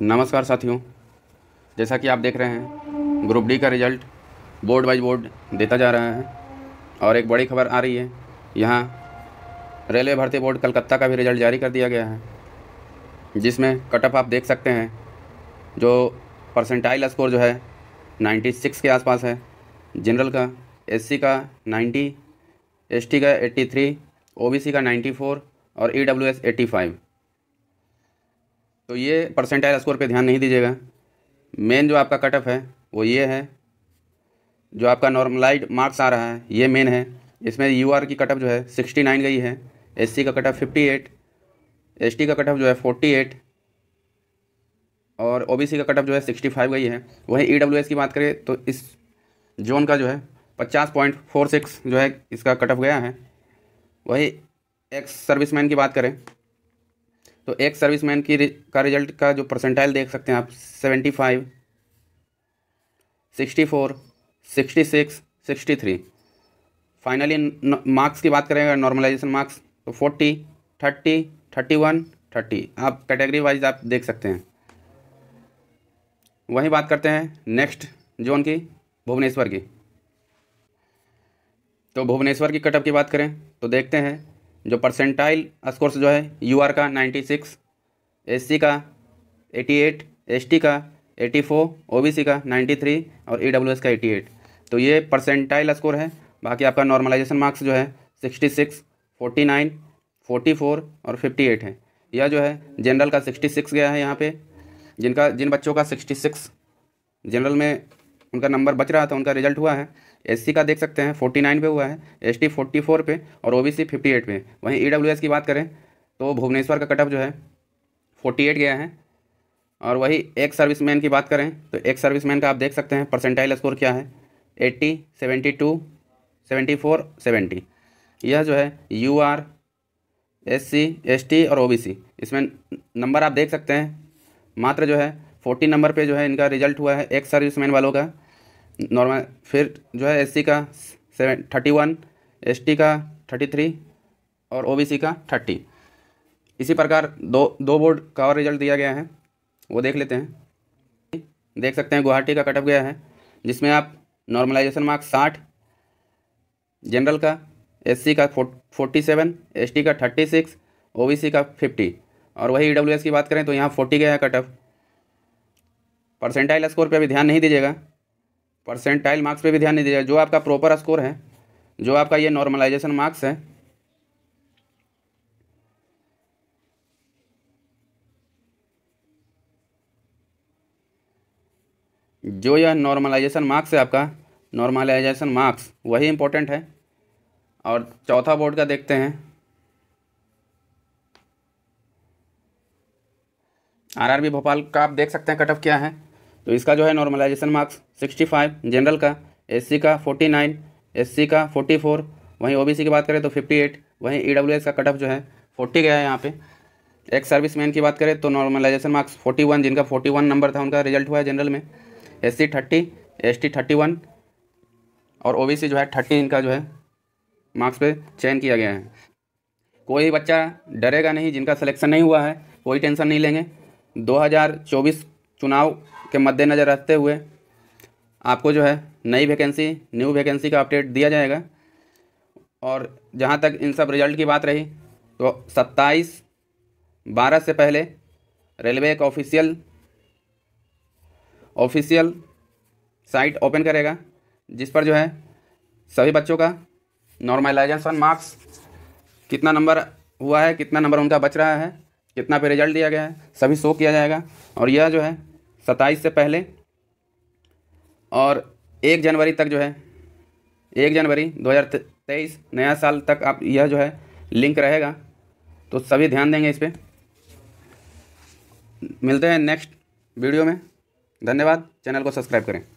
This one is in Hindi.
नमस्कार साथियों जैसा कि आप देख रहे हैं ग्रुप डी का रिजल्ट बोर्ड बाई बोर्ड देता जा रहा है और एक बड़ी खबर आ रही है यहाँ रेलवे भर्ती बोर्ड कलकत्ता का भी रिजल्ट जारी कर दिया गया है जिसमें कटअप आप देख सकते हैं जो परसेंटाइल स्कोर जो है 96 के आसपास है जनरल का एससी का 90 एसटी का 83 ओबीसी का 94 और ईडब्ल्यूएस 85 तो ये परसेंटाइल स्कोर पे ध्यान नहीं दीजिएगा मेन जो आपका कट ऑफ है वो ये है जो आपका नॉर्मलाइज मार्क्स आ रहा है ये मेन है इसमें यू आर की कट ऑफ जो है सिक्सटी नाइन गई है एस सी का cut off fifty eight S T का कट ऑफ जो है फोर्टी एट और ओ बी सी का कट ऑफ जो है सिक्सटी फाइव गई है वहीं ई डब्ल्यू एस की बात करें तो इस जोन का जो है पचास पॉइंट फोर सिक्स जो है इसका कट ऑफ गया है वहीं एक्स सर्विसमैन की बात करें तो एक सर्विसमैन की का रिजल्ट का जो परसेंटाइल देख सकते हैं आप seventy five sixty four sixty six sixty three finally marks की बात करेंगे नॉर्मलाइजेशन मार्क्स तो forty thirty thirty one thirty आप कैटेगरी वाइज आप देख सकते हैं वहीं बात करते हैं नेक्स्ट जोन की भुवनेश्वर की तो भुवनेश्वर की कटअप की बात करें तो देखते हैं जो परसेंटाइल स्कोर जो है यू आर का नाइन्टी सिक्स एस सी का एटी एट एस टी का eighty four O B C का नाइन्टी थ्री और ई डब्ल्यू एस का एटी एट तो ये परसेंटाइल स्कोर है बाकी आपका नॉर्मलाइजेशन मार्क्स जो है sixty six forty nine forty four और फिफ्टी एट है यह जो है जनरल का सिक्सटी सिक्स गया है यहाँ पे जिनका जिन बच्चों का सिक्सटी सिक्स जनरल में उनका नंबर बच रहा था उनका रिजल्ट हुआ है एससी का देख सकते हैं फोर्टी नाइन पे हुआ है एसटी फोर्टी फोर पे और ओबीसी फिफ्टी एट पे वहीं ईडब्ल्यूएस e की बात करें तो भुवनेश्वर का कटअप जो है फोर्टी एट गया है और वही एक सर्विसमैन की बात करें तो एक सर्विसमैन का आप देख सकते हैं परसेंटाइल स्कोर क्या है eighty seventy two seventy four seventy यह जो है U R S C S T और ओ बी सी इसमें नंबर आप देख सकते हैं मात्र जो है फोर्टी नंबर पे जो है इनका रिजल्ट हुआ है एक मैन वालों का नॉर्मल फिर जो है एससी का सेवन थर्टी वन एस का थर्टी थ्री और ओबीसी का थर्टी इसी प्रकार दो दो बोर्ड का और रिजल्ट दिया गया है वो देख लेते हैं देख सकते हैं गुवाहाटी का कटअप गया है जिसमें आप नॉर्मलाइजेशन मार्क साठ जनरल का एससी का फोर्टी सेवन एस का थर्टी सिक्स ओ का फिफ्टी और वही ई e की बात करें तो यहाँ फोर्टी गया है कटअप परसेंटाइल स्कोर पर अभी ध्यान नहीं दीजिएगा परसेंटाइल मार्क्स पे भी ध्यान नहीं दिया जो आपका प्रॉपर स्कोर है जो आपका ये नॉर्मलाइजेशन मार्क्स है जो यह नॉर्मलाइजेशन मार्क्स है आपका नॉर्मलाइजेशन मार्क्स वही इम्पोर्टेंट है और चौथा बोर्ड का देखते हैं आरआरबी भोपाल का आप देख सकते हैं कटअप क्या है तो इसका जो है नॉर्मलाइजेशन मार्क्स 65 जनरल का एससी का 49 एससी का 44 वहीं ओबीसी की बात करें तो 58 वहीं ईडब्ल्यूएस e का कटअप जो है 40 गया है यहाँ पे एक मैन की बात करें तो नॉर्मलाइजेशन मार्क्स 41 जिनका 41 नंबर था उनका रिजल्ट हुआ है जनरल में S C thirty S T thirty one और ओ जो है थर्टी इनका जो है मार्क्स पे चयन किया गया है कोई बच्चा डरेगा नहीं जिनका सिलेक्शन नहीं हुआ है कोई टेंशन नहीं लेंगे 2024 चुनाव के मद्देनज़र रखते हुए आपको जो है नई वैकेंसी न्यू वैकेंसी का अपडेट दिया जाएगा और जहाँ तक इन सब रिज़ल्ट की बात रही तो 27 बारह से पहले रेलवे एक ऑफिशियल ऑफिशियल साइट ओपन करेगा जिस पर जो है सभी बच्चों का नॉर्मलाइजेशन मार्क्स कितना नंबर हुआ है कितना नंबर उनका बच रहा है कितना पे रिजल्ट दिया गया है सभी शो किया जाएगा और यह जो है सत्ताईस से पहले और एक जनवरी तक जो है एक जनवरी 2023 नया साल तक आप यह जो है लिंक रहेगा तो सभी ध्यान देंगे इस पर मिलते हैं नेक्स्ट वीडियो में धन्यवाद चैनल को सब्सक्राइब करें